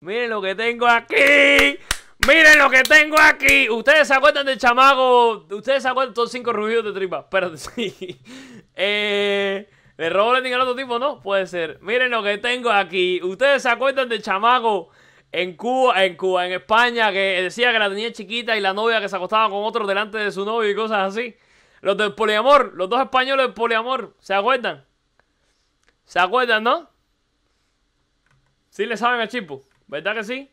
Miren lo que tengo aquí. Miren lo que tengo aquí. Ustedes se acuerdan del chamago? Ustedes se acuerdan de todos cinco rugidos de tripa. Espérate, sí. Eh. ¿Le robo el al otro tipo? No, puede ser. Miren lo que tengo aquí. Ustedes se acuerdan del chamago en Cuba, en Cuba, en España, que decía que la tenía chiquita y la novia que se acostaba con otro delante de su novio y cosas así. Los del poliamor, los dos españoles del poliamor, ¿se acuerdan? ¿Se acuerdan, no? ¿Sí le saben al Chipo? ¿Verdad que sí?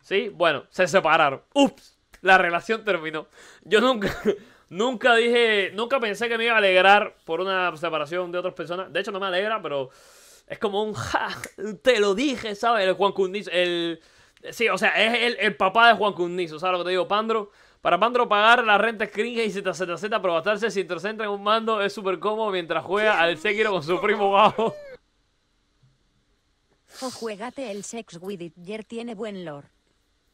Sí, bueno, se separaron. Ups, la relación terminó. Yo nunca, nunca dije, nunca pensé que me iba a alegrar por una separación de otras personas. De hecho, no me alegra, pero es como un ja, te lo dije, ¿sabes? El Juan Cundiz el... Sí, o sea, es el, papá de Juan Cundiz ¿sabes lo que te digo? Pandro, para Pandro pagar la renta es cringe y ZZZ, pero gastarse 160 en un mando es súper cómodo mientras juega al Sekiro con su primo bajo. O juegate el Sex With It, Yer tiene buen lore.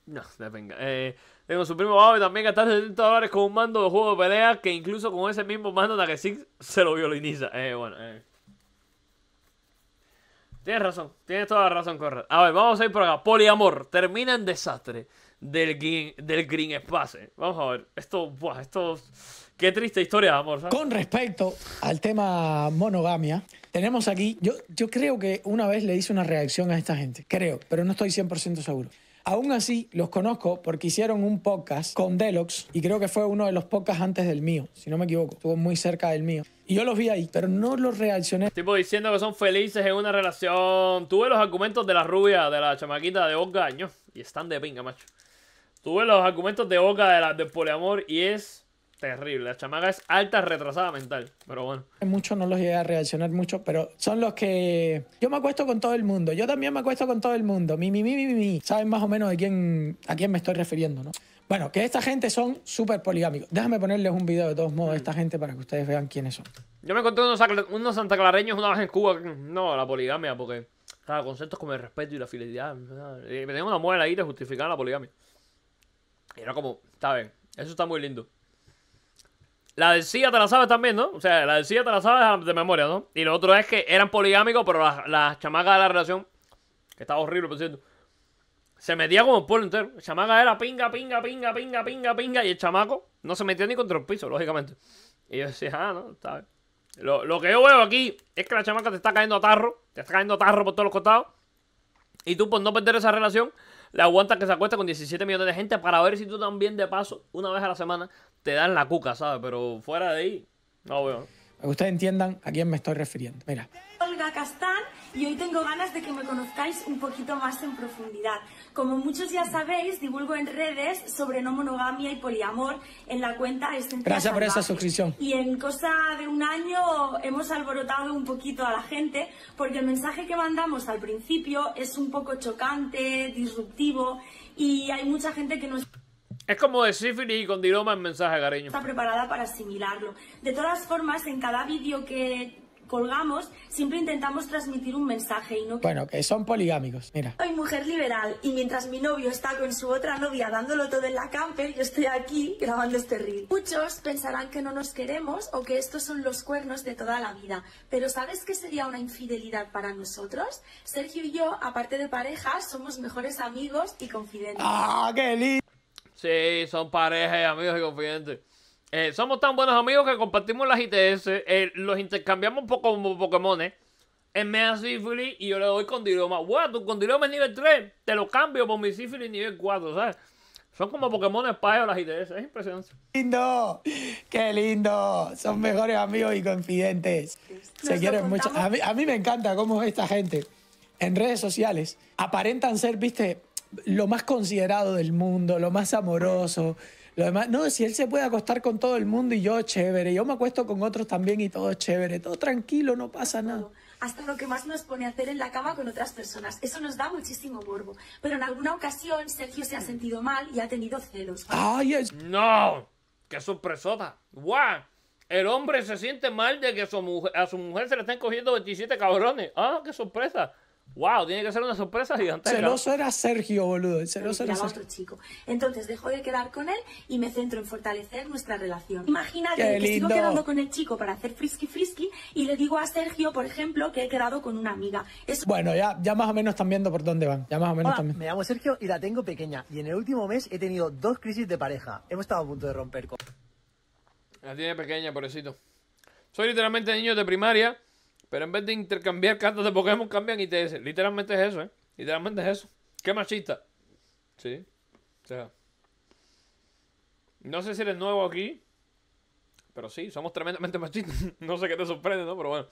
No, venga. Eh, tengo su primo Bobby también gastar 70 dólares con un mando de juego de pelea que incluso con ese mismo mando que Six se lo violiniza. Eh, bueno, eh. Tienes razón, tienes toda la razón, Conrad. A ver, vamos a ir por acá. Poliamor, termina en desastre del Green, del green Space. Vamos a ver, esto, Qué triste historia amor. Con respecto al tema monogamia, tenemos aquí. Yo, yo creo que una vez le hice una reacción a esta gente, creo, pero no estoy 100% seguro. Aún así, los conozco porque hicieron un podcast con Delox y creo que fue uno de los podcasts antes del mío, si no me equivoco. Estuvo muy cerca del mío. Y yo los vi ahí, pero no los reaccioné. Tipo diciendo que son felices en una relación. Tuve los argumentos de la rubia, de la chamaquita de Olga, y están de pinga, macho. Tuve los argumentos de Boca, de la, poliamor y es terrible. La chamaga es alta retrasada mental, pero bueno. Muchos no los llega a reaccionar mucho, pero son los que... Yo me acuesto con todo el mundo, yo también me acuesto con todo el mundo. Mi, mi, mi, mi, mi. Saben más o menos de quién, a quién me estoy refiriendo, ¿no? Bueno, que esta gente son súper poligámicos. Déjame ponerles un video de todos modos de esta gente para que ustedes vean quiénes son. Yo me encontré unos, unos santaclareños una vez en Cuba. No, la poligamia, porque... Claro, ah, conceptos como el respeto y la fidelidad. Ah, me tengo una muela ahí de justificar la poligamia. Y era como, está bien, eso está muy lindo. La del CIA te la sabes también, ¿no? O sea, la del CIA te la sabes ah, de memoria, ¿no? Y lo otro es que eran poligámicos, pero las, las de la relación, que estaba horrible, por cierto, se metía como el pueblo entero. La chamaca era pinga, pinga, pinga, pinga, pinga, pinga, y el chamaco no se metía ni contra el piso, lógicamente. Y yo decía, ah, no, está Lo, lo que yo veo aquí es que la chamaca te está cayendo a tarro, te está cayendo a tarro por todos los costados, y tú por no perder esa relación, le aguantas que se acuesta con 17 millones de gente para ver si tú también de paso, una vez a la semana, te dan la cuca, ¿sabes? Pero fuera de ahí, no veo. que ustedes entiendan a quién me estoy refiriendo. Mira. Olga Castán y hoy tengo ganas de que me conozcáis un poquito más en profundidad. Como muchos ya sabéis, divulgo en redes sobre no monogamia y poliamor en la cuenta Esencia Gracias por esa suscripción. Y en cosa de un año hemos alborotado un poquito a la gente porque el mensaje que mandamos al principio es un poco chocante, disruptivo y hay mucha gente que nos... Es como de sífilis y con en mensaje, cariño. Está preparada para asimilarlo. De todas formas, en cada vídeo que colgamos, siempre intentamos transmitir un mensaje y no... Bueno, que son poligámicos, mira. Soy mujer liberal y mientras mi novio está con su otra novia dándolo todo en la camper, yo estoy aquí grabando este reel. Muchos pensarán que no nos queremos o que estos son los cuernos de toda la vida, pero ¿sabes qué sería una infidelidad para nosotros? Sergio y yo, aparte de pareja, somos mejores amigos y confidentes. ¡Ah, qué lindo! Sí, son parejas amigos y confidentes. Eh, somos tan buenos amigos que compartimos las ITS, eh, los intercambiamos poco como Pokémones. en me sífilis y yo le doy condiloma. Wow, tu condiloma es nivel 3. Te lo cambio por mi sífilis nivel 4, ¿sabes? Son como Pokémon para las ITS. Es impresionante. ¡Lindo! ¡Qué lindo! Son mejores amigos y confidentes. Se quieren mucho. a mí me encanta cómo esta gente en redes sociales aparentan ser, viste, lo más considerado del mundo, lo más amoroso. Lo demás, no, si él se puede acostar con todo el mundo y yo chévere, yo me acuesto con otros también y todo chévere, todo tranquilo, no pasa nada. Hasta lo que más nos pone a hacer en la cama con otras personas. Eso nos da muchísimo borbo. Pero en alguna ocasión Sergio se ha sentido mal y ha tenido celos. ¡Ay, es... ¡No! ¡Qué sorpresota! ¡Guau! El hombre se siente mal de que a su mujer se le estén cogiendo 27 cabrones. ¡Ah, qué sorpresa! Wow, tiene que ser una sorpresa gigantesca. Celoso era Sergio, boludo. celoso era Sergio. otro chico. Entonces dejo de quedar con él y me centro en fortalecer nuestra relación. Imagínate que sigo quedando con el chico para hacer frisky frisky y le digo a Sergio, por ejemplo, que he quedado con una amiga. Bueno, ya, ya más o menos están viendo por dónde van. Ya más o menos también. Me llamo Sergio y la tengo pequeña. Y en el último mes he tenido dos crisis de pareja. Hemos estado a punto de romper con... La tiene pequeña, pobrecito. Soy literalmente niño de primaria pero en vez de intercambiar cartas de Pokémon, cambian ITS. Literalmente es eso, ¿eh? Literalmente es eso. Qué machista. Sí. O sea. No sé si eres nuevo aquí. Pero sí, somos tremendamente machistas. no sé qué te sorprende, ¿no? Pero bueno.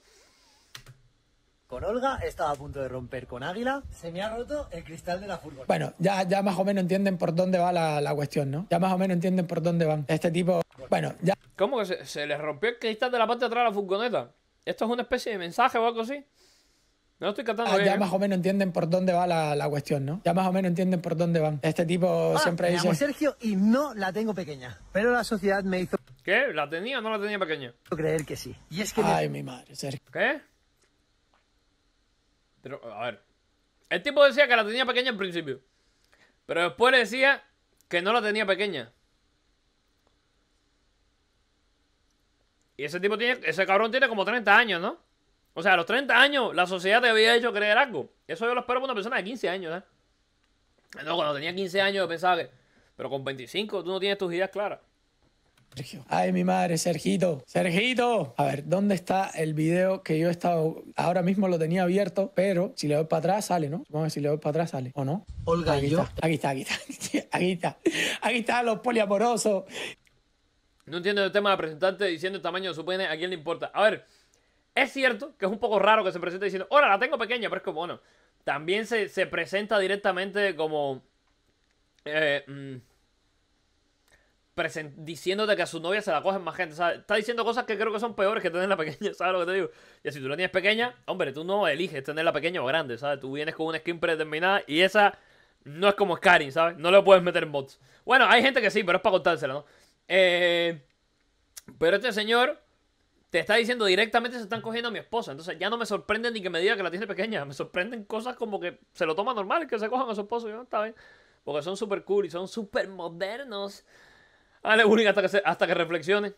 Con Olga estaba a punto de romper con Águila. Se me ha roto el cristal de la furgoneta. Bueno, ya, ya más o menos entienden por dónde va la, cuestión, ¿no? Ya más o menos entienden por dónde van. Este tipo. Bueno, ya. ¿Cómo que se, se les rompió el cristal de la parte de atrás de la furgoneta? ¿Esto es una especie de mensaje o algo así? No estoy cantando. Ah, ya ¿eh? más o menos entienden por dónde va la, cuestión, ¿no? Ya más o menos entienden por dónde van. Este tipo ah, siempre dice. Sergio y no la tengo pequeña, pero la sociedad me hizo. ¿Qué? ¿La tenía o no la tenía pequeña? Creer que sí. Y es Ay, mi madre, Sergio. ¿Qué? a ver. El tipo decía que la tenía pequeña en principio. Pero después le decía que no la tenía pequeña. Y ese tipo tiene, ese cabrón tiene como 30 años, ¿no? O sea, a los 30 años la sociedad te había hecho creer algo. Eso yo lo espero para una persona de 15 años, ¿eh? No, cuando tenía 15 años yo pensaba que... Pero con 25 tú no tienes tus ideas claras. Ay, mi madre, Sergito. Sergito. A ver, ¿dónde está el video que yo he estado... Ahora mismo lo tenía abierto, pero si le doy para atrás sale, ¿no? a ver si le doy para atrás sale, ¿o no? Olga aquí yo. Está, aquí está, aquí está. Aquí está, aquí los poliamorosos. No entiendo el tema de presentante diciendo el tamaño de su pene, ¿a quién le importa? A ver, es cierto que es un poco raro que se presente diciendo, ahora la tengo pequeña, pero es como, bueno, también se, presenta directamente como... Eh, mm, diciéndote que a su novia se la cogen más gente, ¿sabes? Está diciendo cosas que creo que son peores que tenerla pequeña, ¿sabes lo que te digo? Y si tú la tienes pequeña, hombre, tú no eliges tenerla pequeña o grande, ¿sabes? Tú vienes con una skin predeterminada y esa no es como Skyrim, ¿sabes? No lo puedes meter en bots. Bueno, hay gente que sí, pero es para contársela, ¿no? Eh, pero este señor te está diciendo directamente se están cogiendo a mi esposa. Entonces ya no me sorprenden ni que me diga que la tiene pequeña. Me sorprenden cosas como que se lo toma normal que se cojan a su esposo. bien. Porque son super cool y son super modernos. Dale bullying hasta que, hasta que reflexione.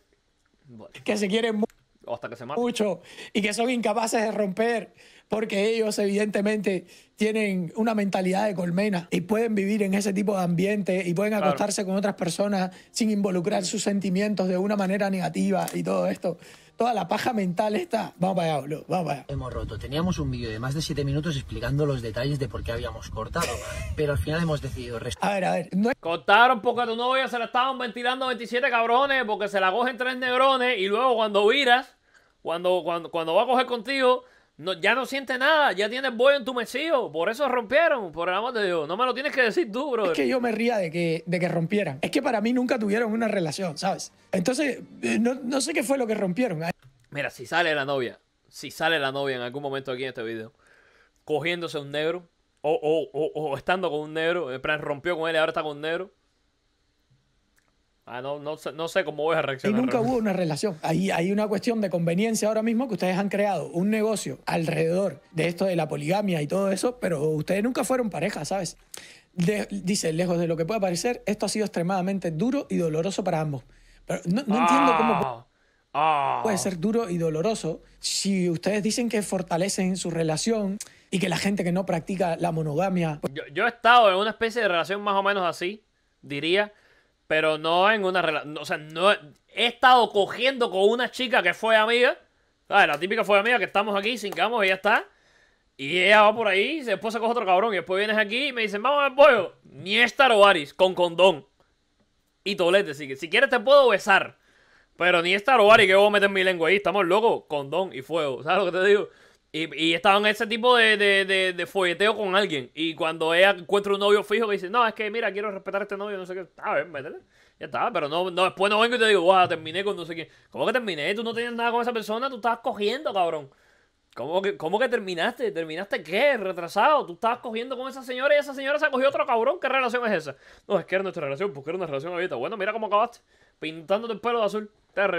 Que se quieren mucho. O hasta que se maten. Mucho. Y que son incapaces de romper porque ellos evidentemente tienen una mentalidad de colmena y pueden vivir en ese tipo de ambiente y pueden acostarse con otras personas sin involucrar sus sentimientos de una manera negativa y todo esto. Toda la paja mental está. Vamos para allá, boludo. Vamos Hemos roto. Teníamos un vídeo de más de 7 minutos explicando los detalles de por qué habíamos cortado, pero al final hemos decidido restar. A ver, a ver. Cortaron porque tu novia se la estaban ventilando 27 cabrones, porque se la cogen tres negrones y luego cuando viras, cuando, cuando, cuando va a coger contigo, ya no siente nada, ya tienes tu mesío, Por eso rompieron, por el amor de Dios. No me lo tienes que decir tú, bro. Es que yo me ría de que, de que rompieran. Es que para mí nunca tuvieron una relación, ¿sabes? Entonces, eh, no, sé qué fue lo que rompieron. Mira, si sale la novia, si sale la novia en algún momento aquí en este video, cogiéndose un negro, o, o estando con un negro, en plan rompió con él y ahora está con un negro. Ah, no, sé, cómo voy a reaccionar. Y nunca hubo una relación. Hay, hay una cuestión de conveniencia ahora mismo que ustedes han creado un negocio alrededor de esto de la poligamia y todo eso, pero ustedes nunca fueron pareja, ¿sabes? dice, lejos de lo que pueda parecer, esto ha sido extremadamente duro y doloroso para ambos. Pero no, entiendo cómo ah, ah. puede ser duro y doloroso si ustedes dicen que fortalecen su relación y que la gente que no practica la monogamia... Pues yo, yo he estado en una especie de relación más o menos así, diría pero no en una relación. O sea, no he estado cogiendo con una chica que fue amiga. ¿sabes? La típica fue amiga que estamos aquí, sin y ya está. Y ella va por ahí, después se coge otro cabrón. Y después vienes aquí y me dicen, vamos a ver ni esta Ovaris, con condón. Y tolete, así que si quieres te puedo besar. Pero ni esta Ovaris que voy a meter mi lengua ahí. Estamos locos, condón y fuego. ¿Sabes lo que te digo? Y, estaba en ese tipo de, de, folleteo con alguien. Y cuando ella encuentra un novio fijo que dice, no, es que mira, quiero respetar a este novio, no sé qué. A métele. Ya está, pero no, después no vengo y te digo, wow, terminé con no sé quién. ¿Cómo que terminé? Tú no tenías nada con esa persona, tú estabas cogiendo, cabrón. ¿Cómo que, ¿Cómo que terminaste? ¿Terminaste qué? ¿Retrasado? Tú estabas cogiendo con esa señora y esa señora se cogió otro cabrón. ¿Qué relación es esa? No, es que era nuestra relación, porque era una relación abierta. Bueno, mira cómo acabaste. Pintándote el pelo de azul.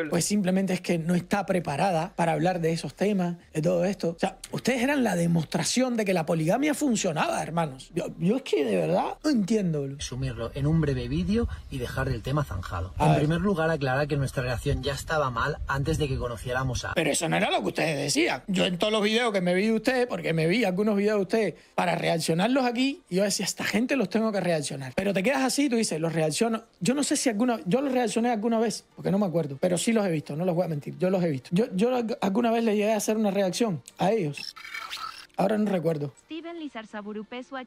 Pues simplemente es que no está preparada para hablar de esos temas, de todo esto. O sea, ustedes eran la demostración de que la poligamia funcionaba, hermanos. Yo, es que de verdad no entiendo. Sumirlo en un breve vídeo y dejar el tema zanjado. en primer lugar, aclarar que nuestra relación ya estaba mal antes de que conociéramos a... Pero eso no era lo que ustedes decían. Yo en todos los videos que me vi de ustedes, porque me vi algunos videos de ustedes, para reaccionarlos aquí, yo decía, esta gente los tengo que reaccionar. Pero te quedas así, tú dices, los reacciono. Yo no sé si alguna... Yo los reaccioné alguna vez, porque no me acuerdo pero sí los he visto, no los voy a mentir, yo los he visto. Yo, alguna vez le llegué a hacer una reacción a ellos. Ahora no recuerdo. Steven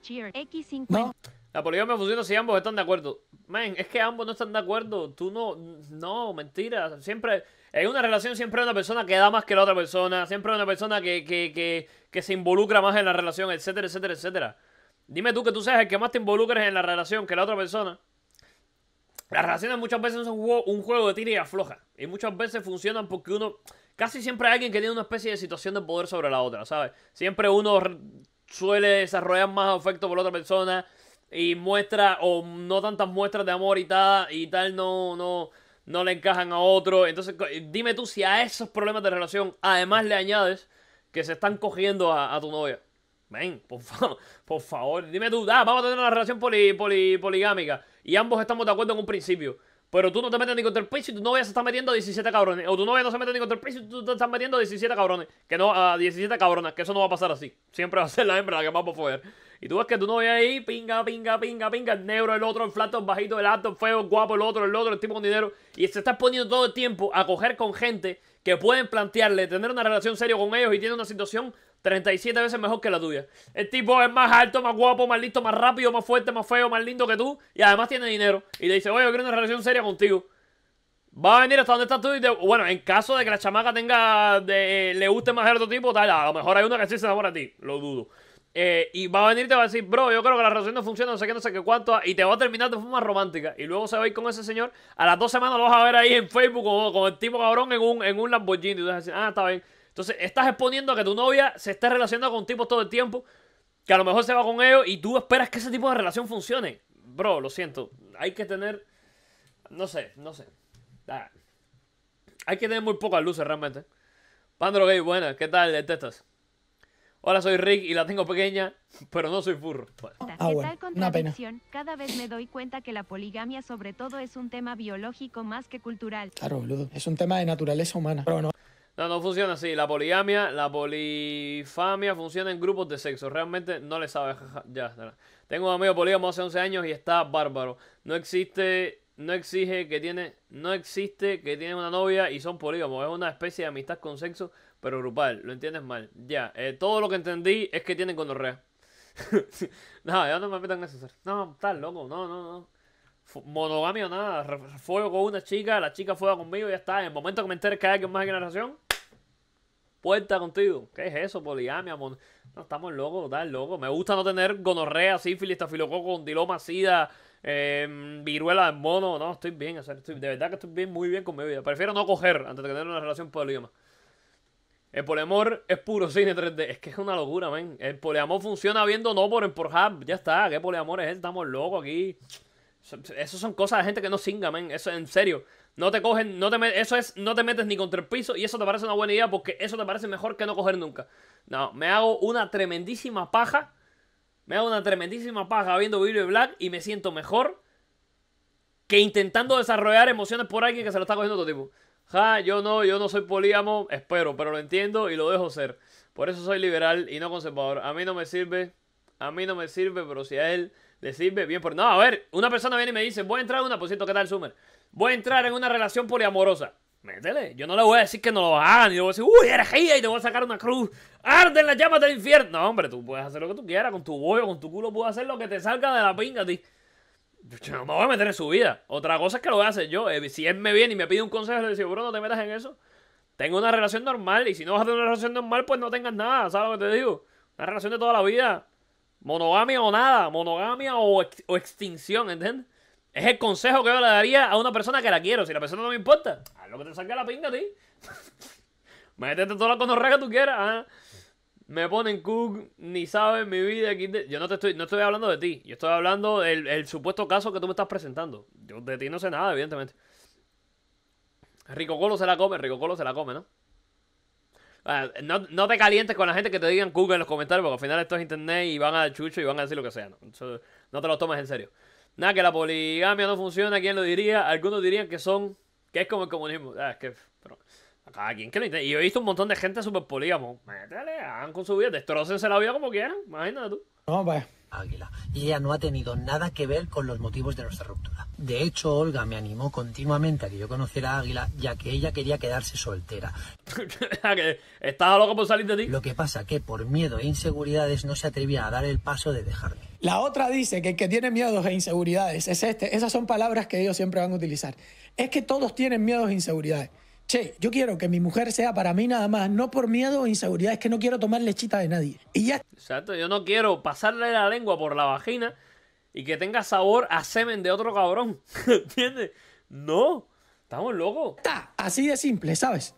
Cheer No. La me funciona si ambos están de acuerdo. Man, es que ambos no están de acuerdo. Tú no, no, mentira. Siempre, en una relación siempre hay una persona que da más que la otra persona. Siempre hay una persona que, que, que, que se involucra más en la relación, etcétera, etcétera, etcétera. Dime tú que tú seas el que más te involucres en la relación que la otra persona. Las relaciones muchas veces son un juego de tira y afloja. Y muchas veces funcionan porque uno. Casi siempre hay alguien que tiene una especie de situación de poder sobre la otra, ¿sabes? Siempre uno suele desarrollar más afecto por la otra persona y muestra o no tantas muestras de amor y tal, y tal no, no, no le encajan a otro. Entonces, dime tú si a esos problemas de relación además le añades que se están cogiendo a tu novia. Ven, por favor, por favor, dime tú, vamos a tener una relación poli, poli, poligámica. Y ambos estamos de acuerdo en un principio. Pero tú no te metes ni contra el piso y tu novia se está metiendo a 17 cabrones. O tu novia no se mete ni contra el piso y tú te estás metiendo a 17 cabrones. Que no, a 17 cabronas, que eso no va a pasar así. Siempre va a ser la hembra la que va a poder. Y tú ves que tu novia ahí, pinga, pinga, pinga, pinga, el negro, el otro, el flato, el bajito, el alto, el feo, el guapo, el otro, el otro, el tipo con dinero. Y se está poniendo todo el tiempo a coger con gente que pueden plantearle, tener una relación seria con ellos y tiene una situación 37 veces mejor que la tuya. El tipo es más alto, más guapo, más listo, más rápido, más fuerte, más feo, más lindo que tú. Y además tiene dinero. Y te dice, oye, yo quiero una relación seria contigo. Va a venir hasta donde estás tú y te... Bueno, en caso de que la chamaca tenga... De, le guste más el otro tipo, tal. A lo mejor hay uno que sí se enamora a ti. Lo dudo. Eh, y va a venir y te va a decir, bro, yo creo que la relación no funciona, no sé qué, no sé qué cuánto. Y te va a terminar de forma romántica. Y luego se va a ir con ese señor. A las dos semanas lo vas a ver ahí en Facebook con, el tipo cabrón en un, en un Lamborghini. Y tú vas a decir, ah, está bien. Entonces, estás exponiendo a que tu novia se esté relacionando con tipos todo el tiempo, que a lo mejor se va con ellos y tú esperas que ese tipo de relación funcione. Bro, lo siento. Hay que tener. No sé, no sé. Ah. Hay que tener muy pocas luces realmente. Pandro Gay, buena, ¿qué tal? ¿Te estás? Hola, soy Rick y la tengo pequeña, pero no soy burro. ¿Qué Ah, bueno. ¿Qué tal Cada vez me doy cuenta que la poligamia sobre todo es un tema biológico más que cultural. Claro, boludo. Es un tema de naturaleza humana. Pero no. No, no funciona así. La poligamia, la polifamia funciona en grupos de sexo. Realmente no le sabes. ya, Tengo un amigo polígamo hace 11 años y está bárbaro. No existe, no exige que tiene, no existe que tiene una novia y son polígamos. Es una especie de amistad con sexo, pero grupal. Lo entiendes mal. Ya, eh, todo lo que entendí es que tienen conorrea. no, ya no me metan en eso. No, estás loco. No, no, no. monogamia o nada. Fuego con una chica, la chica fue conmigo y ya está. En el momento que me enteres que hay alguien más la generación, puerta contigo. ¿Qué es eso? poliamia, mon... No, estamos locos, tal, loco. Me gusta no tener gonorrea, sífilis, con diloma sida, em, viruela de mono. No, estoy bien, de verdad que estoy bien, muy bien con mi vida. Prefiero no coger antes de tener una relación poliamor. El poliamor es puro cine 3D. Es que es una locura, men. El poliamor funciona viendo no por en Ya está. ¿Qué poliamor es? Estamos locos aquí. Eso son cosas de gente que no singa, men. Eso en serio. No te cogen, no te eso es, no te metes ni contra el piso y eso te parece una buena idea porque eso te parece mejor que no coger nunca. No, me hago una tremendísima paja. Me hago una tremendísima paja viendo Billy Black y me siento mejor que intentando desarrollar emociones por alguien que se lo está cogiendo otro tipo. Ja, yo no, yo no soy polígamo, espero, pero lo entiendo y lo dejo ser. Por eso soy liberal y no conservador. A mí no me sirve, a mí no me sirve, pero si a él le sirve, bien por... No, a ver, una persona viene y me dice, voy a entrar a una, por pues cierto, ¿qué tal, Summer? voy a entrar en una relación poliamorosa. Métele, yo no le voy a decir que no lo hagan, Ni le voy a decir, uy, eres y te voy a sacar una cruz, arde en las llamas del infierno. No, hombre, tú puedes hacer lo que tú quieras, con tu bollo, con tu culo, puedes hacer lo que te salga de la pinga a Yo no me voy a meter en su vida. Otra cosa es que lo voy a hacer yo. Eh, si él me viene y me pide un consejo, le digo, bro, no te metas en eso. Tengo una relación normal, y si no vas a tener una relación normal, pues no tengas nada, ¿sabes lo que te digo? Una relación de toda la vida. Monogamia o nada, monogamia o, o extinción, ¿entiendes? Es el consejo que yo le daría a una persona que la quiero. Si la persona no me importa, haz lo que te salga la pinga a ti. Métete toda la conorrea que tú quieras. Ah. Me ponen cook, ni sabes mi vida. Yo no te estoy, no estoy hablando de ti. Yo estoy hablando del el supuesto caso que tú me estás presentando. Yo de ti no sé nada, evidentemente. Rico Colo se la come, Rico Colo se la come, ¿no? Ah, no, no te calientes con la gente que te digan cook en los comentarios, porque al final esto es internet y van a chucho y van a decir lo que sea. ¿no? no te lo tomes en serio. Nada, que la poligamia no funciona, ¿quién lo diría? Algunos dirían que son, que es como el comunismo. Ah, es que, pero, a cada que lo Y yo he visto un montón de gente súper polígamo. Métale, han con su vida, destrócense la vida como quieran, imagínate tú. No, pues. Águila, y ella no ha tenido nada que ver con los motivos de nuestra ruptura. De hecho, Olga me animó continuamente a que yo conociera a Águila, ya que ella quería quedarse soltera. Ah, ¿Estaba loco por salir de ti? Lo que pasa que por miedo e inseguridades no se atrevía a dar el paso de dejarme. La otra dice que el que tiene miedos e inseguridades es este. Esas son palabras que ellos siempre van a utilizar. Es que todos tienen miedos e inseguridades. Che, yo quiero que mi mujer sea para mí nada más, no por miedo o e inseguridad, es que no quiero tomar lechita de nadie. Y ya. Exacto, yo no quiero pasarle la lengua por la vagina y que tenga sabor a semen de otro cabrón. ¿Entiendes? No, estamos locos. Está, así de simple, ¿sabes?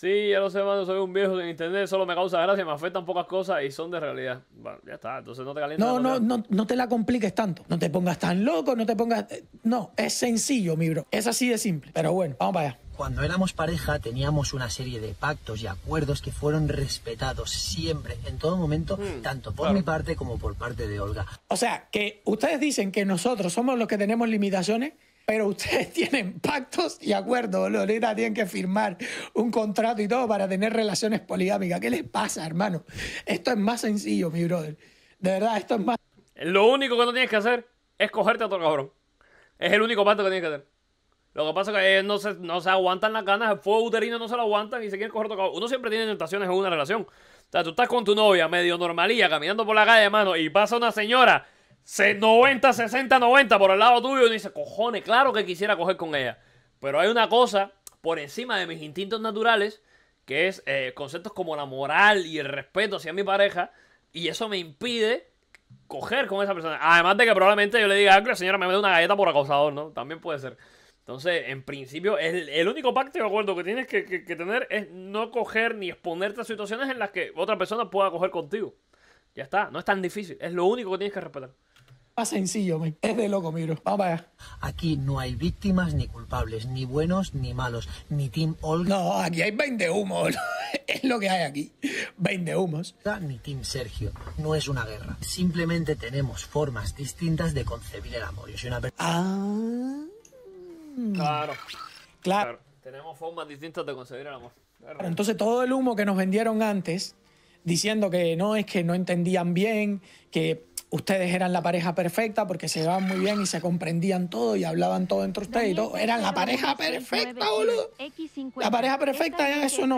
Sí, ya lo sé, mano, soy un viejo sin internet, solo me causa gracia, me afectan pocas cosas y son de realidad. Bueno, ya está, entonces no te calientes. No, no, no, te la compliques tanto. No te pongas tan loco, no te pongas. Eh, no, es sencillo, mi bro. Es así de simple. Pero bueno, vamos para allá. Cuando éramos pareja teníamos una serie de pactos y acuerdos que fueron respetados siempre, en todo momento, mm, tanto por mi parte como por parte de Olga. O sea, que ustedes dicen que nosotros somos los que tenemos limitaciones pero ustedes tienen pactos y acuerdos. Lolita, tienen que firmar un contrato y todo para tener relaciones poligámicas. ¿Qué les pasa, hermano? Esto es más sencillo, mi brother. De verdad, esto es más. Lo único que no tienes que hacer es cogerte a otro cabrón. Es el único pacto que tienes que hacer. Lo que pasa es que no se, no se aguantan las ganas, el fuego uterino no se lo aguantan y se quieren coger otro cabrón. Uno siempre tiene tentaciones en una relación. O sea, tú estás con tu novia, medio normalía, caminando por la calle, hermano, y pasa una señora 90, 60, 90 por el lado tuyo y dices, cojones, claro que quisiera coger con ella. Pero hay una cosa por encima de mis instintos naturales, que es eh, conceptos como la moral y el respeto hacia mi pareja, y eso me impide coger con esa persona. Además de que probablemente yo le diga, ah, la señora, me mete una galleta por acosador, ¿no? También puede ser. Entonces, en principio, el, único pacto de acuerdo que tienes que tener es no coger ni exponerte a situaciones en las que otra persona pueda coger contigo. Ya está, no es tan difícil, es lo único que tienes que respetar más sencillo, es de loco, miro. Vamos para allá. Aquí no hay víctimas ni culpables, ni buenos ni malos, ni Team Olga. No, aquí hay 20 humos. es lo que hay aquí. 20 humos. Ni Team Sergio. No es una guerra. Simplemente tenemos formas distintas de concebir el amor. Yo soy una Ah. Claro. claro. Tenemos formas distintas de concebir el amor. Entonces todo el humo que nos vendieron antes diciendo que no, es que no entendían bien, que ustedes eran la pareja perfecta porque se llevaban muy bien y se comprendían todo y hablaban todo entre ustedes y todo. Eran la pareja perfecta, boludo. La pareja perfecta, ya eso no.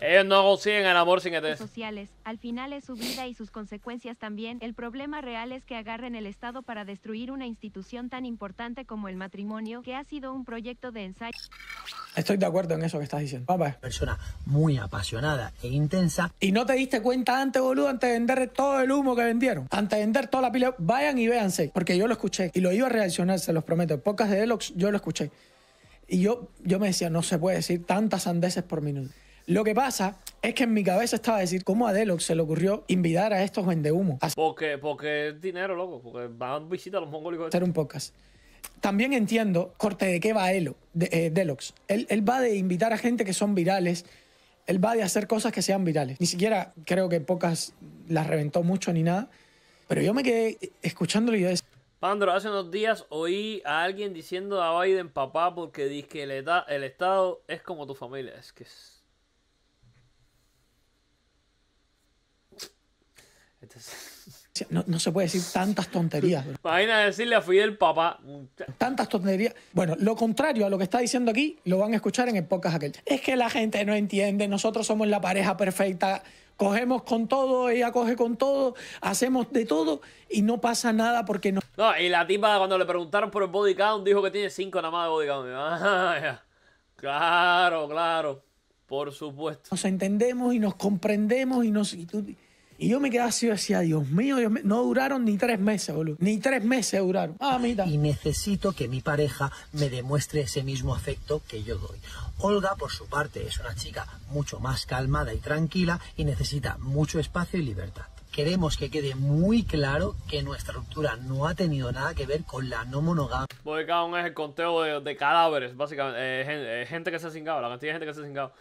Ellos no consiguen el amor sin redes Sociales. Al final es su vida y sus consecuencias también. El problema real es que agarren el Estado para destruir una institución tan importante como el matrimonio, que ha sido un proyecto de ensayo. Estoy de acuerdo en eso que estás diciendo. Papá. Persona muy apasionada e intensa. Y no te diste cuenta antes, boludo, antes de vender todo el humo que vendieron, antes de vender toda la pila, vayan y véanse, porque yo lo escuché y lo iba a reaccionar, se los prometo. pocas de Elox yo lo escuché. Y yo, yo me decía, no se puede decir tantas sandeces por minuto. Lo que pasa es que en mi cabeza estaba a decir cómo a Delox se le ocurrió invitar a estos vendehumos. porque, porque es dinero, loco, porque van visita a los mongólicos. ser un podcast. También entiendo, corte, de qué va Elo, de, eh, Delox. Él, él va de invitar a gente que son virales, él va de hacer cosas que sean virales. Ni siquiera creo que pocas las reventó mucho ni nada. Pero yo me quedé escuchándolo y yo decía... Pandro, hace unos días oí a alguien diciendo a Biden papá porque dice que el, el Estado es como tu familia. Es que es... Este no, se puede decir tantas tonterías. Imagina decirle a Fidel papá. Tantas tonterías. Bueno, lo contrario a lo que está diciendo aquí, lo van a escuchar en el podcast aquel. Es que la gente no entiende, nosotros somos la pareja perfecta. Cogemos con todo, ella coge con todo, hacemos de todo y no pasa nada porque no. No, y la tipa cuando le preguntaron por el body count dijo que tiene cinco nada más de body ah, claro, claro. Por supuesto. Nos entendemos y nos comprendemos y nos. Y yo me quedé así, decía, Dios mío, no duraron ni tres meses, boludo. Ni tres meses duraron. Ah, mira. Y necesito que mi pareja me demuestre ese mismo afecto que yo doy. Olga, por su parte, es una chica mucho más calmada y tranquila y necesita mucho espacio y libertad queremos que quede muy claro que nuestra ruptura no ha tenido nada que ver con la no monogamia. Porque cada es el conteo de, cadáveres, básicamente. Eh, eh, gente, que se ha cingado, la cantidad de gente que se ha cingado.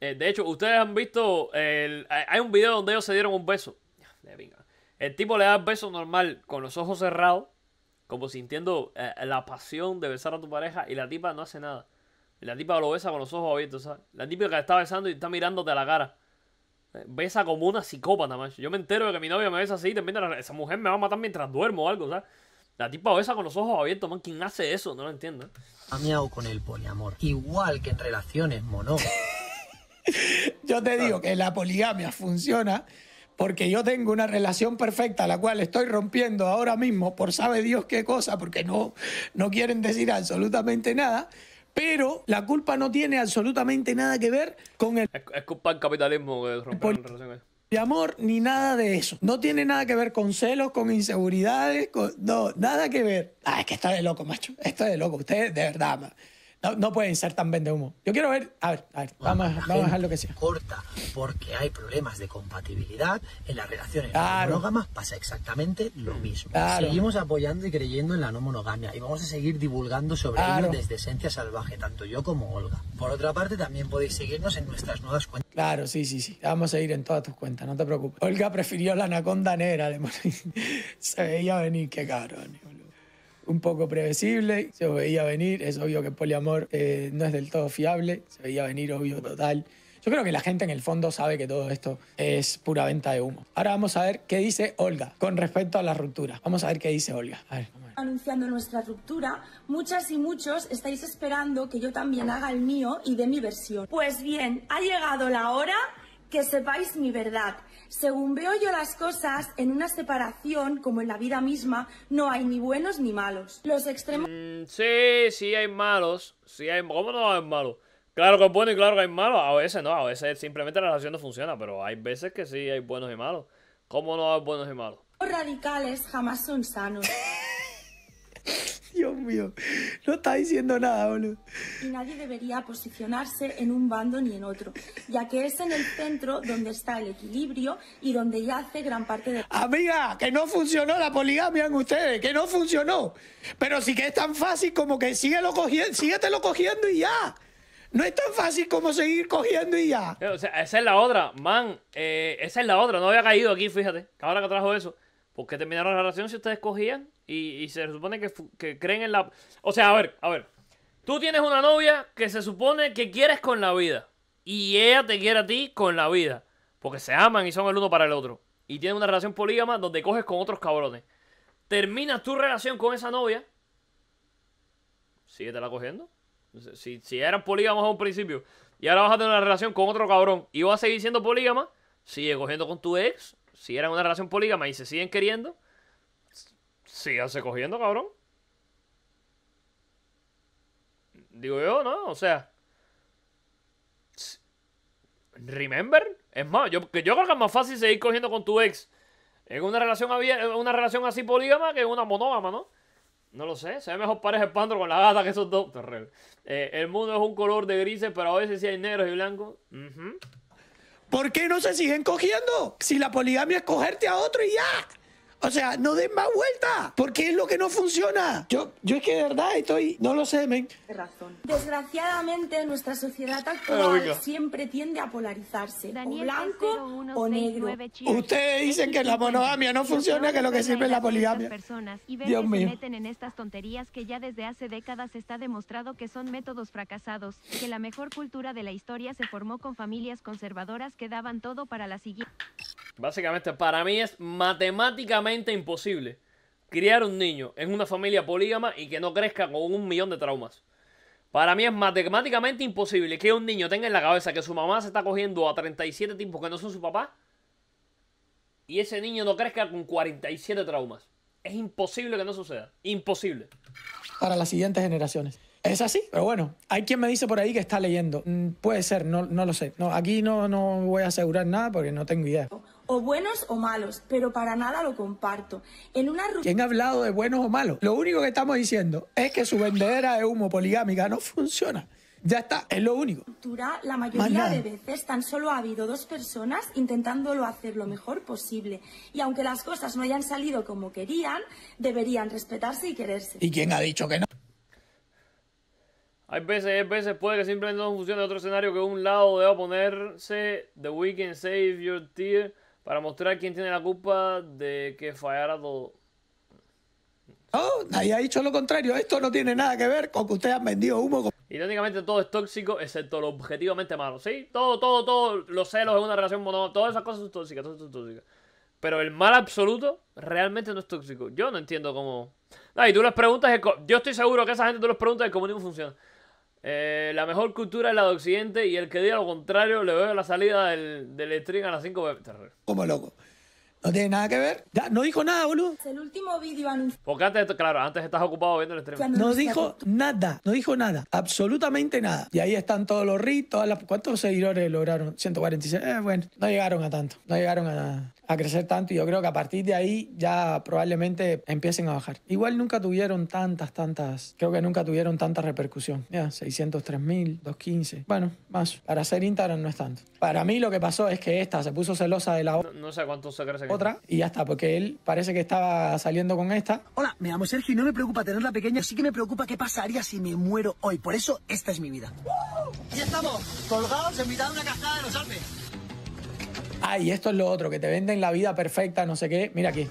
Eh, de hecho, ustedes han visto. El, hay un video donde ellos se dieron un beso. El tipo le da el beso normal con los ojos cerrados, como sintiendo eh, la pasión de besar a tu pareja, y la tipa no hace nada. La tipa lo besa con los ojos abiertos, La tipa que está besando y está mirándote a la cara. Eh, besa como una psicópata, macho. Yo me entero de que mi novia me besa así, la... esa mujer me va a matar mientras duermo o algo, sea. La tipa besa con los ojos abiertos, man. ¿Quién hace eso? No lo entiendo. ameado con el poliamor. Igual que en relaciones monógamas. Yo te digo que la poligamia funciona porque yo tengo una relación perfecta, la cual estoy rompiendo ahora mismo por sabe Dios qué cosa, porque no, no quieren decir absolutamente nada. Pero la culpa no tiene absolutamente nada que ver con el. Es, culpa del capitalismo que romper relación. De amor ni nada de eso. No tiene nada que ver con celos, con inseguridades, No, nada que ver. Ah, es que está de loco, macho. Está de loco. Ustedes, de verdad, no, pueden ser tan vende humo. Yo quiero ver, a ver, a ver, vamos, a dejar lo que sea. Corta, porque hay problemas de compatibilidad en las relaciones claro. monógamas, pasa exactamente lo mm. mismo. Seguimos apoyando y creyendo en la no monogamia y vamos a seguir divulgando sobre ello desde Esencia Salvaje, tanto yo como Olga. Por otra parte, también podéis seguirnos en nuestras nuevas cuentas. Claro, sí, sí, sí. Vamos a ir en todas tus cuentas, no te preocupes. Olga prefirió la anaconda negra, de Se veía venir, qué cabrón un poco previsible, se veía venir, es obvio que poliamor eh, no es del todo fiable, se veía venir, obvio, total. Yo creo que la gente en el fondo sabe que todo esto es pura venta de humo. Ahora vamos a ver qué dice Olga con respecto a la ruptura. Vamos a ver qué dice Olga. A ver, Anunciando nuestra ruptura, muchas y muchos estáis esperando que yo también haga el mío y de mi versión. Pues bien, ha llegado la hora que sepáis mi verdad. Según veo yo las cosas, en una separación, como en la vida misma, no hay ni buenos ni malos. Los extremos... Mm, sí, sí hay malos. Sí hay... ¿Cómo no hay malos? Claro que es bueno y claro que hay malos. A veces no, a veces simplemente la relación no funciona, pero hay veces que sí hay buenos y malos. ¿Cómo no hay buenos y malos? Los radicales jamás son sanos. Dios mío, no está diciendo nada, boludo. Y nadie debería posicionarse en un bando ni en otro, ya que es en el centro donde está el equilibrio y donde ya hace gran parte de... Amiga, que no funcionó la poligamia en ustedes, que no funcionó. Pero sí que es tan fácil como que síguelo cogiendo, síguetelo cogiendo y ya. No es tan fácil como seguir cogiendo y ya. Eh, o sea, esa es la otra, man. Eh, esa es la otra. No había caído aquí, fíjate. Ahora que trajo eso. ¿Por qué terminaron la relación si ustedes cogían? Y, se supone que, creen en la... O sea, a ver, a ver. Tú tienes una novia que se supone que quieres con la vida. Y ella te quiere a ti con la vida. Porque se aman y son el uno para el otro. Y tienen una relación polígama donde coges con otros cabrones. Terminas tu relación con esa novia. Sigue te la cogiendo. Si, si eran polígamos a un principio y ahora vas a tener una relación con otro cabrón y vas a seguir siendo polígama, sigue cogiendo con tu ex, si eran una relación polígama y se siguen queriendo, hace cogiendo, cabrón. Digo yo, ¿no? O sea. Remember. Es más, yo, yo creo que es más fácil seguir cogiendo con tu ex en una relación, una relación así polígama que en una monógama, ¿no? No lo sé, se ve mejor pareja de pandro con la gata que esos dos. Eh, el mundo es un color de grises, pero a veces sí hay negros y blancos. ¿Por qué no se siguen cogiendo? Si la poligamia es cogerte a otro y ya. O sea, no den más vuelta, porque es lo que no funciona. Yo, yo es que de verdad estoy, no lo sé, men. De razón. Desgraciadamente, nuestra sociedad ah, actual siempre tiende a polarizarse, Daniel o blanco o negro. Ustedes dicen que la monogamia no funciona, que lo que sirve es la poligamia. Personas y se meten en estas tonterías que ya desde hace décadas está demostrado que son métodos fracasados, que la mejor cultura de la historia se formó con familias conservadoras que daban todo para la siguiente. Básicamente, para mí es matemáticamente imposible criar un niño en una familia polígama y que no crezca con un millón de traumas. Para mí es matemáticamente imposible que un niño tenga en la cabeza que su mamá se está cogiendo a 37 tipos que no son su papá y ese niño no crezca con 47 traumas. Es imposible que no suceda. Imposible. Para las siguientes generaciones. Es así, pero bueno, hay quien me dice por ahí que está leyendo. Mm, puede ser, no, no lo sé. No, aquí no, no voy a asegurar nada porque no tengo idea o buenos o malos, pero para nada lo comparto. En una ¿Quién ha hablado de buenos o malos? Lo único que estamos diciendo es que su vendedora de humo poligámica no funciona. Ya está, es lo único. La mayoría de veces tan solo ha habido dos personas intentándolo hacer lo mejor posible. Y aunque las cosas no hayan salido como querían, deberían respetarse y quererse. ¿Y quién ha dicho que no? Hay veces, hay veces puede que simplemente no funcione otro escenario que un lado deba ponerse The Weekend Save Your Tear para mostrar quién tiene la culpa de que fallara todo. No, oh, nadie ha dicho lo contrario. Esto no tiene nada que ver con que ustedes han vendido humo. Con... Irónicamente todo es tóxico, excepto lo objetivamente malo. Sí, todo, todo, todo. Los celos en una relación monótona, todas esas cosas son tóxicas, todas tóxicas. Pero el mal absoluto realmente no es tóxico. Yo no entiendo cómo. No, tú les preguntas. Yo estoy seguro que esa gente tú les preguntas el comunismo funciona. Eh, la mejor cultura es la de Occidente y el que diga lo contrario le veo la salida del, del a las 5 veces. Como loco. No tiene nada que ver. Ya, no dijo nada, boludo. último Porque antes, claro, antes estás ocupado viendo el stream. No dijo nada, no dijo nada, absolutamente nada. Y ahí están todos los ritos. Las... ¿Cuántos seguidores lograron? 146. Eh, bueno, no llegaron a tanto, no llegaron a nada a crecer tanto y yo creo que a partir de ahí ya probablemente empiecen a bajar. Igual nunca tuvieron tantas, tantas, creo que nunca tuvieron tanta repercusión. Ya, 603 mil, 215. Bueno, más. Para ser Instagram no es tanto. Para mí lo que pasó es que esta se puso celosa de la otra. No, no, sé cuántos Otra y ya está, porque él parece que estaba saliendo con esta. Hola, me llamo Sergio y no me preocupa tenerla pequeña, sí que me preocupa qué pasaría si me muero hoy. Por eso esta es mi vida. y Ya estamos, colgados en mitad de una cascada de los Alpes. Ay, esto es lo otro, que te venden la vida perfecta, no sé qué. Mira aquí.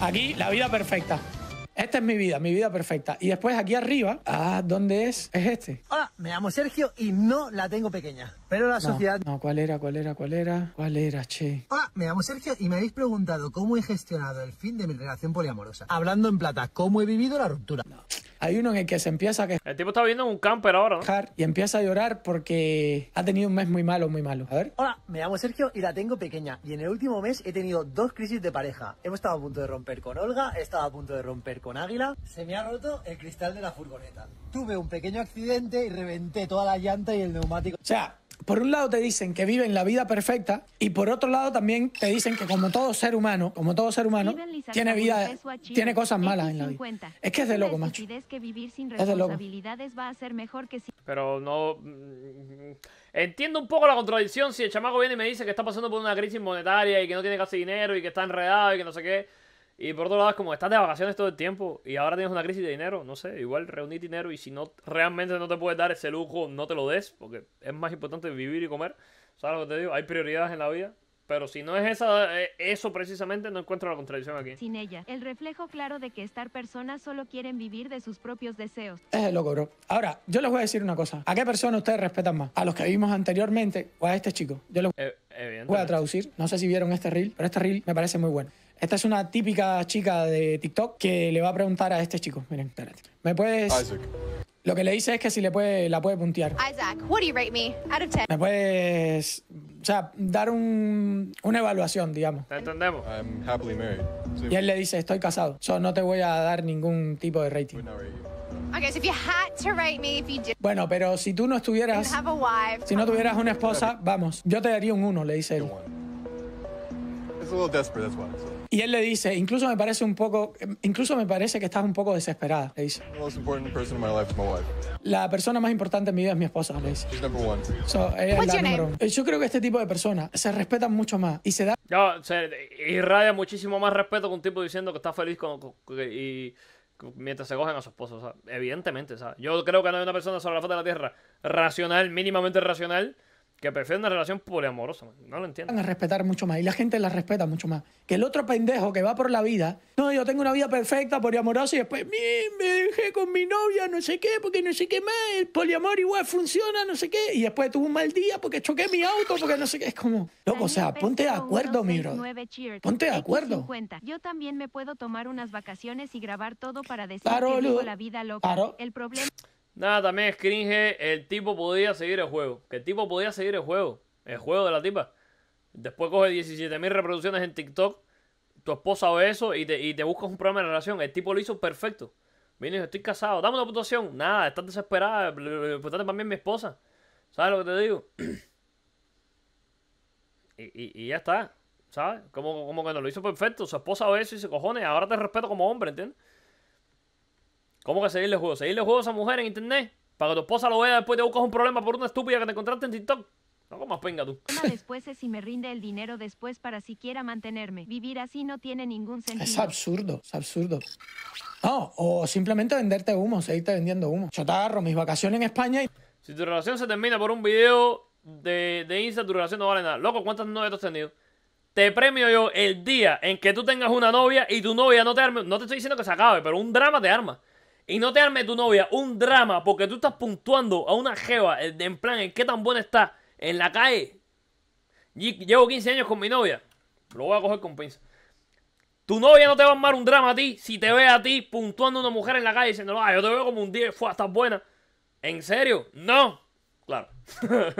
Aquí, la vida perfecta. Esta es mi vida, mi vida perfecta. Y después aquí arriba, ah, ¿dónde es? Es este. Hola, me llamo Sergio y no la tengo pequeña. Pero la sociedad. No, ¿cuál era? ¿Cuál era? ¿Cuál era? ¿Cuál era, che? Hola, me llamo Sergio y me habéis preguntado cómo he gestionado el fin de mi relación poliamorosa. Hablando en plata, ¿cómo he vivido la ruptura? Hay uno en el que se empieza a El tipo está viviendo en un camper ahora, ¿no? Y empieza a llorar porque ha tenido un mes muy malo, muy malo. A ver. Hola, me llamo Sergio y la tengo pequeña. Y en el último mes he tenido dos crisis de pareja. Hemos estado a punto de romper con Olga, he estado a punto de romper con Águila. Se me ha roto el cristal de la furgoneta. Tuve un pequeño accidente y reventé toda la llanta y el neumático. Chao por un lado te dicen que viven la vida perfecta y por otro lado también te dicen que como todo ser humano, como todo ser humano, tiene vida, tiene cosas malas en la vida. Es que es de loco, macho. Es de loco. Pero no... Mm, entiendo un poco la contradicción si el chamaco viene y me dice que está pasando por una crisis monetaria y que no tiene casi dinero y que está enredado y que no sé qué. Y por otro lado, como estás de vacaciones todo el tiempo y ahora tienes una crisis de dinero, no sé, igual reunir dinero y si no realmente no te puedes dar ese lujo, no te lo des, porque es más importante vivir y comer. ¿Sabes lo que te digo? Hay prioridades en la vida. Pero si no es esa, eh, eso precisamente, no encuentro la contradicción aquí. Sin ella, el reflejo claro de que estar personas solo quieren vivir de sus propios deseos. Es loco, bro. Ahora, yo les voy a decir una cosa. ¿A qué persona ustedes respetan más? ¿A los que vimos anteriormente o a este chico? Yo e-, voy a traducir. No sé si vieron este reel, pero este reel me parece muy bueno. Esta es una típica chica de TikTok que le va a preguntar a este chico. Miren, espérate. ¿Me puedes...? Isaac. Lo que le dice es que si le puede, la puede puntear. Isaac, what do rate me out of 10? Me puedes, o sea, dar una evaluación, digamos. ¿Te entendemos? I'm happily married. Y él le dice, estoy casado. Yo no te voy a dar ningún tipo de rating. Okay, if you had to rate me, if you Bueno, pero si tú no estuvieras... si no um, tuvieras una esposa, vamos. Yo te daría un 1, le dice él. It's a little desperate, that's why. Y él le dice, incluso me parece un poco, incluso me parece que estás un poco desesperada, le dice. La persona más importante en mi vida es mi esposa, le dice. es número uno. Yo creo que este tipo de personas se respetan mucho más y se da... No, irradia muchísimo más respeto que un tipo diciendo que está feliz con, y mientras se cogen a su esposo. evidentemente, Yo creo que no hay una persona sobre la faz de la Tierra racional, mínimamente racional, que prefieren una relación poliamorosa, no lo entiendo. Van a respetar mucho más y la gente la respeta mucho más. Que el otro pendejo que va por la vida, no, yo tengo una vida perfecta, poliamorosa y después me, dejé con mi novia, no sé qué, porque no sé qué más, el poliamor igual funciona, no sé qué, y después tuve un mal día porque choqué mi auto, porque no sé qué, es como, loco, o sea, ponte de acuerdo, mi bro. Ponte de acuerdo. Yo también me puedo tomar unas vacaciones y grabar todo para decir la vida loca. El problema Nada, también es El tipo podía seguir el juego. Que el tipo podía seguir el juego. El juego de la tipa. Después coge 17.000 reproducciones en TikTok. Tu esposa o eso y te, y te buscas un problema de relación. El tipo lo hizo perfecto. Vino y dijo, estoy casado. Dame una puntuación. Nada, estás desesperada. mí también mi esposa. ¿Sabes lo que te digo? y, y, ya está. ¿Sabes? Como, como que no lo hizo perfecto. Su esposa o eso y se cojones. Ahora te respeto como hombre, ¿entiendes? ¿Cómo que seguirle juego? ¿Seguirle juego a esa mujer en internet? Para que tu esposa lo vea después te buscas un problema por una estúpida que te encontraste en TikTok. No comas pinga tú. Después es si me rinde el dinero después para siquiera mantenerme. Vivir así no tiene ningún sentido. Es absurdo, es absurdo. No, o simplemente venderte humo, seguirte vendiendo humo. Yo mis vacaciones en España y... Si tu relación se termina por un video de, de Insta, tu relación no vale nada. Loco, ¿cuántas novias has tenido? Te premio yo el día en que tú tengas una novia y tu novia no te arme. No te estoy diciendo que se acabe, pero un drama te arma. Y no te arme tu novia un drama porque tú estás puntuando a una jeva eh, en plan en qué tan buena está en la calle. Llevo 15 años con mi novia. Lo voy a coger con pinza. Tu novia no te va a armar un drama a ti si te ve a ti puntuando a una mujer en la calle diciendo, ay, ah, yo te veo como un 10, fue, estás buena. ¿En serio? No. Claro.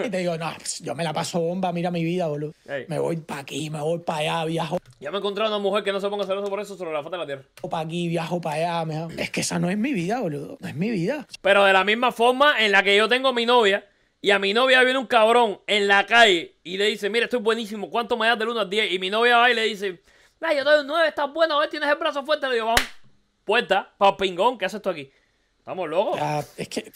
y te digo, no, pues, yo me la paso bomba, mira mi vida, boludo. Me voy para aquí, me voy para allá, viajo. Ya me he encontrado una mujer que no se ponga celoso por eso sobre la falta de la tierra. O para aquí, viajo para allá, me... Es que esa no es mi vida, boludo. No es mi vida. Pero de la misma forma en la que yo tengo a mi novia y a mi novia viene un cabrón en la calle y le dice, mira, estoy buenísimo, ¿cuánto me das del 1 al 10? Y mi novia va y le dice, nah, yo doy un 9, estás bueno, a ver, tienes el brazo fuerte. Le digo, vamos, puerta, pa pingón, ¿qué haces tú aquí? Estamos locos. es que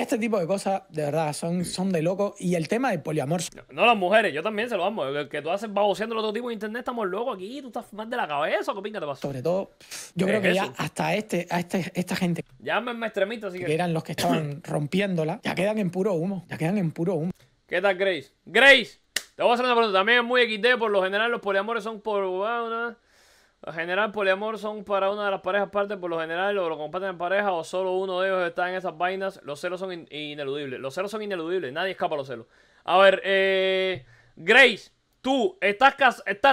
este tipo de cosas, de verdad, son, son de locos. Y el tema del poliamor. No, las mujeres, yo también se lo amo. El que tú haces baboseando los otro tipo de internet, estamos locos aquí, tú estás más de la cabeza, ¿qué pinga te pasa? Sobre todo, yo creo que ya hasta este, a este, esta gente. me estremito así que. Que eran los que estaban rompiéndola, ya quedan en puro humo, ya quedan en puro humo. ¿Qué tal, Grace? ¡Grace! Te voy a hacer una pregunta. También es muy XD, por lo general los poliamores son por. En general, amor son para una de las parejas aparte, por lo general, o lo comparten en pareja, o solo uno de ellos está en esas vainas. Los celos son ineludibles. Los celos son ineludibles, nadie escapa a los celos. A ver, eh, Grace, tú estás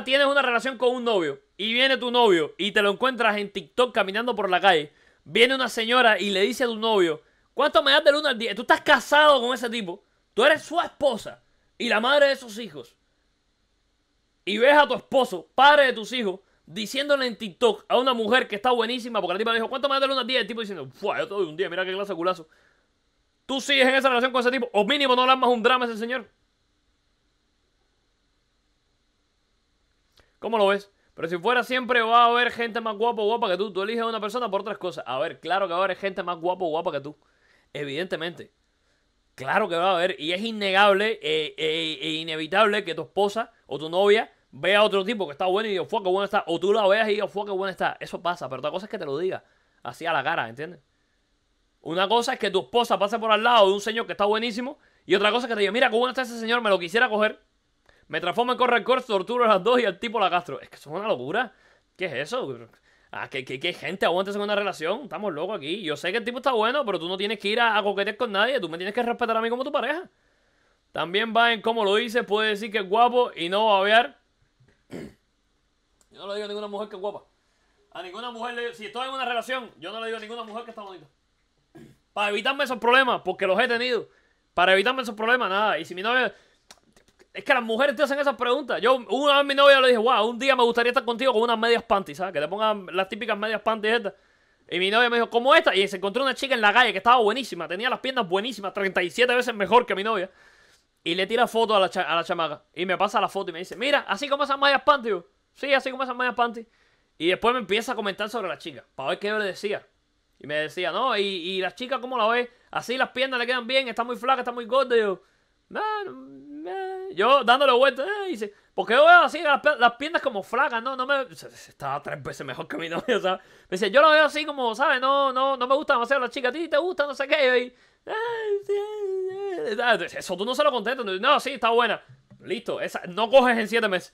tienes una relación con un novio, y viene tu novio, y te lo encuentras en TikTok caminando por la calle. Viene una señora y le dice a tu novio, ¿cuánto me das de luna al día? Tú estás casado con ese tipo, tú eres su esposa, y la madre de sus hijos. Y ves a tu esposo, padre de tus hijos diciéndole en TikTok a una mujer que está buenísima, porque la tipa me dijo, ¿cuánto me das de una 10? El tipo diciendo, ¡fuah! Yo te doy un día! mira qué clase de culazo. Tú sigues en esa relación con ese tipo, o mínimo no le más un drama ese señor. ¿Cómo lo ves? Pero si fuera siempre va a haber gente más guapa o guapa que tú. Tú eliges a una persona por otras cosas. A ver, claro que va a haber gente más guapa o guapa que tú. Evidentemente. Claro que va a haber. Y es innegable eh, eh, e inevitable que tu esposa o tu novia ve a otro tipo que está bueno y digo, fue qué bueno está. O tú la veas y digo, fue qué bueno está. Eso pasa, pero otra cosa es que te lo diga así a la cara, ¿entiendes? Una cosa es que tu esposa pase por al lado de un señor que está buenísimo y otra cosa es que te diga, mira, qué bueno está ese señor, me lo quisiera coger. Me transformo en corre corto, torturo a las dos y al tipo la castro. Es que eso es una locura. ¿Qué es eso? Ah, ¿qué, qué, gente aguanta en una relación? Estamos locos aquí. Yo sé que el tipo está bueno, pero tú no tienes que ir a, coquetear con nadie. Tú me tienes que respetar a mí como tu pareja. También va en cómo lo hice. Puede decir que es guapo y no va a ver yo no le digo a ninguna mujer que es guapa. A ninguna mujer, le, si estoy en una relación, yo no le digo a ninguna mujer que está bonita. Para evitarme esos problemas, porque los he tenido. Para evitarme esos problemas, nada. Y si mi novia... Es que las mujeres te hacen esas preguntas. Yo una vez mi novia le dije, wow, un día me gustaría estar contigo con unas medias panties, ¿sabes? Que te pongan las típicas medias panties estas. Y mi novia me dijo, ¿cómo esta? Y se encontró una chica en la calle que estaba buenísima, tenía las piernas buenísimas, 37 veces mejor que mi novia. Y le tira foto a la, a la chamaca. Y me pasa la foto y me dice, mira, así como esas mayas panty. sí, así como esas mayas panty. Y después me empieza a comentar sobre la chica. Para ver qué yo le decía. Y me decía, no, y, y la chica, ¿cómo la ve Así las piernas le quedan bien, está muy flaca, está muy gorda. yo, yo dándole vuelta, Eh, dice, porque yo veo así las, piernas como flacas, no, no me. Estaba tres veces mejor que mi novia, ¿sabes? Me dice, yo la veo así como, ¿sabes? No, no, no me gusta demasiado la chica, a ti te gusta, no sé qué. yo, Ay, sí, Ah, eso tú no se lo contestas. No, sí, está buena. Listo, esa, no coges en siete meses.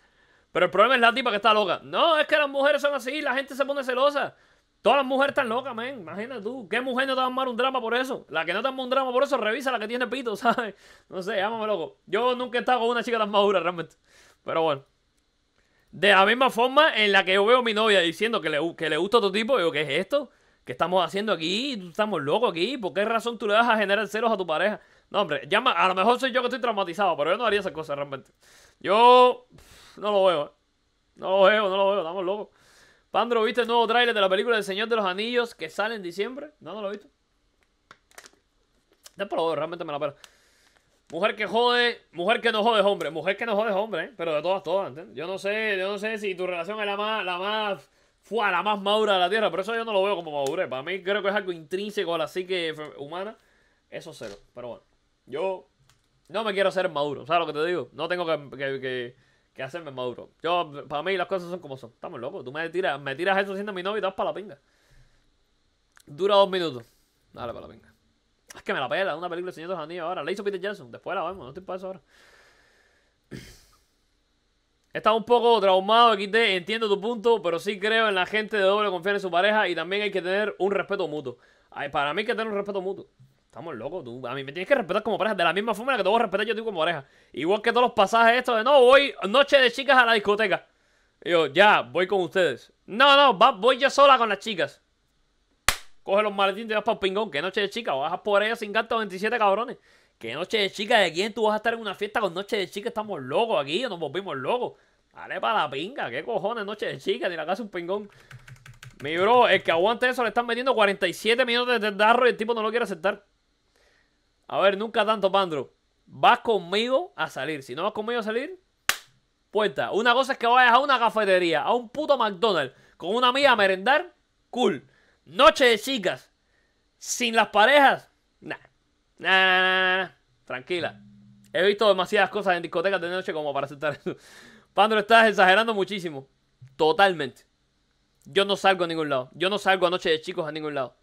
Pero el problema es la tipa que está loca. No, es que las mujeres son así, la gente se pone celosa. Todas las mujeres están locas, man. Imagínate tú. ¿Qué mujer no te va a armar un drama por eso? La que no te arma un drama por eso, revisa la que tiene pito, ¿sabes? No sé, llámame loco. Yo nunca he estado con una chica tan madura, realmente. Pero bueno. De la misma forma en la que yo veo a mi novia diciendo que le, que le gusta otro tipo, Digo, ¿qué es esto? ¿Qué estamos haciendo aquí? ¿Estamos locos aquí? ¿Por qué razón tú le vas a generar celos a tu pareja? No, hombre, a lo mejor soy yo que estoy traumatizado, pero yo no haría esas cosas realmente. Yo no lo veo, eh. No lo veo, no lo veo, estamos locos. Pandro, ¿viste el nuevo tráiler de la película del Señor de los Anillos que sale en diciembre? No, no lo he visto. por lo realmente me la pela. Mujer que jode, mujer que no jode hombre, mujer que no jode hombre, ¿eh? pero de todas, todas, Yo no sé, yo no sé si tu relación es la más, la más, la más madura de la tierra, pero eso yo no lo veo como madurez. Para mí creo que es algo intrínseco a la psique humana, eso cero, pero bueno. Yo no me quiero hacer maduro. ¿Sabes lo que te digo? No tengo que, que, que, hacerme maduro. Yo, para mí las cosas son como son. Estamos locos. Tú me tiras, me tiras eso siendo mi novio y te vas para la pinga. Dura dos minutos. Dale para la pinga. Es que me la pela una película de Señor de los ahora. La hizo Peter Jensen Después la vemos. No estoy para eso ahora. Estaba un poco traumado, aquí entiendo tu punto, pero sí creo en la gente de doble confianza en su pareja y también hay que tener un respeto mutuo. para mí hay que tener un respeto mutuo. Estamos locos, tú. A mí me tienes que respetar como pareja. De la misma forma que te voy a respetar yo tú como pareja. Igual que todos los pasajes estos de no, voy noche de chicas a la discoteca. Y yo, ya, voy con ustedes. No, no, voy yo sola con las chicas. Coge los maletines y vas para el pingón. ¿Qué noche de chicas? Vas a por ella sin gasto 27 cabrones. ¿Qué noche de chicas? ¿De quién tú vas a estar en una fiesta con noche de chicas? Estamos locos aquí, nos volvimos locos. Dale para la pinga, qué cojones, noche de chicas, ni la casa un pingón. Mi bro, el que aguante eso le están metiendo 47 minutos de darro y el tipo no lo quiere aceptar. A ver, nunca tanto, Pandro. Vas conmigo a salir. Si no vas conmigo a salir, puerta. Una cosa es que vayas a una cafetería, a un puto McDonald's, con una amiga a merendar, cool. Noche de chicas, sin las parejas, nah. Nah, nah, tranquila. He visto demasiadas cosas en discotecas de noche como para aceptar eso. Pandro, estás exagerando muchísimo. Totalmente. Yo no salgo a ningún lado. Yo no salgo a noche de chicos a ningún lado.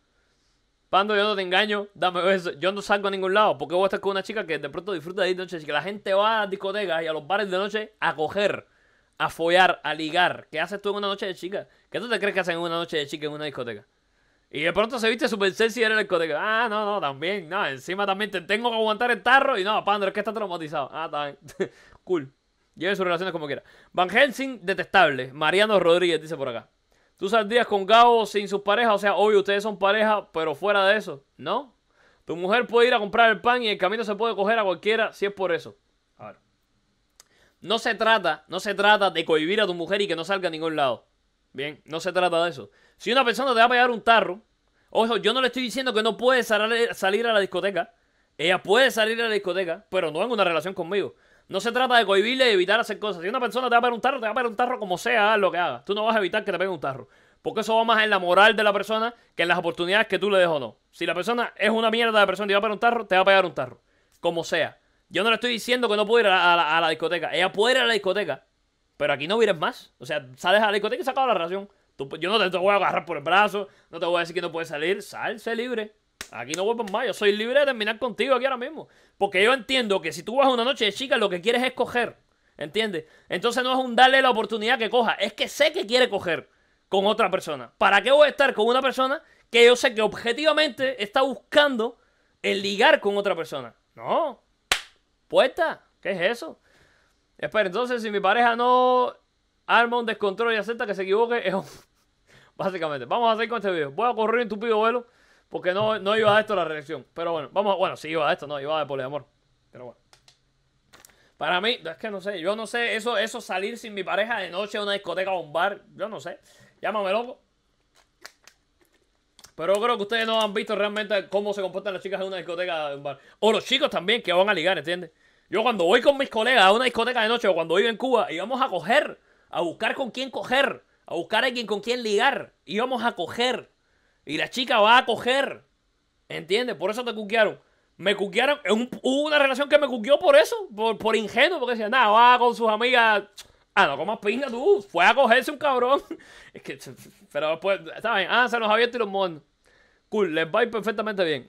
Pando, yo no te engaño, dame eso. Yo no salgo a ningún lado porque voy a estar con una chica que de pronto disfruta de noche. Así que la gente va a las discotecas y a los bares de noche a coger, a follar, a ligar. ¿Qué haces tú en una noche de chica? ¿Qué tú te crees que haces en una noche de chica en una discoteca? Y de pronto se viste super sexy en la discoteca. Ah, no, no, también. No, encima también te tengo que aguantar el tarro. Y no, Pando, es que está traumatizado. Ah, está cool. Lleve sus relaciones como quiera. Van Helsing, detestable. Mariano Rodríguez dice por acá. Tú saldrías con Gabo sin sus parejas, o sea, hoy ustedes son pareja, pero fuera de eso, ¿no? Tu mujer puede ir a comprar el pan y el camino se puede coger a cualquiera si es por eso. ver, no se trata, no se trata de cohibir a tu mujer y que no salga a ningún lado. Bien, no se trata de eso. Si una persona te va a pegar un tarro, ojo, yo no le estoy diciendo que no puede salir a la discoteca. Ella puede salir a la discoteca, pero no en una relación conmigo. No se trata de cohibirle y evitar hacer cosas. Si una persona te va a pegar un tarro, te va a pegar un tarro como sea, haz lo que haga. Tú no vas a evitar que te peguen un tarro. Porque eso va más en la moral de la persona que en las oportunidades que tú le des o no. Si la persona es una mierda de persona y te va a pegar un tarro, te va a pegar un tarro. Como sea. Yo no le estoy diciendo que no pueda ir a la, discoteca. Ella puede ir a la discoteca. Pero aquí no vienes más. O sea, sales a la discoteca y se acaba la relación. yo no te, voy a agarrar por el brazo. No te voy a decir que no puedes salir. Salse libre. Aquí no vuelvo más. Yo soy libre de terminar contigo aquí ahora mismo. Porque yo entiendo que si tú vas a una noche de chicas, lo que quieres es coger. ¿Entiendes? Entonces no es un darle la oportunidad que coja. Es que sé que quiere coger con otra persona. ¿Para qué voy a estar con una persona que yo sé que objetivamente está buscando el ligar con otra persona? No. Puesta. ¿Qué es eso? Espera, entonces si mi pareja no arma un descontrol y acepta que se equivoque, es un... Básicamente, vamos a seguir con este video. Voy a correr en tupido vuelo porque no, iba a esto la reacción Pero bueno, vamos, bueno, sí iba a esto, no, iba de poliamor. Pero bueno. Para mí, es que no sé, yo no sé, eso, eso salir sin mi pareja de noche a una discoteca o un bar, yo no sé. Llámame loco. Pero creo que ustedes no han visto realmente cómo se comportan las chicas en una discoteca o un bar. O los chicos también que van a ligar, ¿entiendes? Yo cuando voy con mis colegas a una discoteca de noche o cuando vivo en Cuba y vamos a coger, a buscar con quién coger, a buscar a alguien con quién ligar, íbamos a coger. Y la chica va a coger. ¿Entiendes? Por eso te cuquearon. Me cuquearon. hubo una relación que me cuqueó por eso. Por, por ingenuo. Porque decía, nada, va con sus amigas. Ah, no ¿cómo pinga tú. Fue a cogerse un cabrón. es que. Pero después. Está bien. Ah, se nos ha abierto y los Cool, les va perfectamente bien.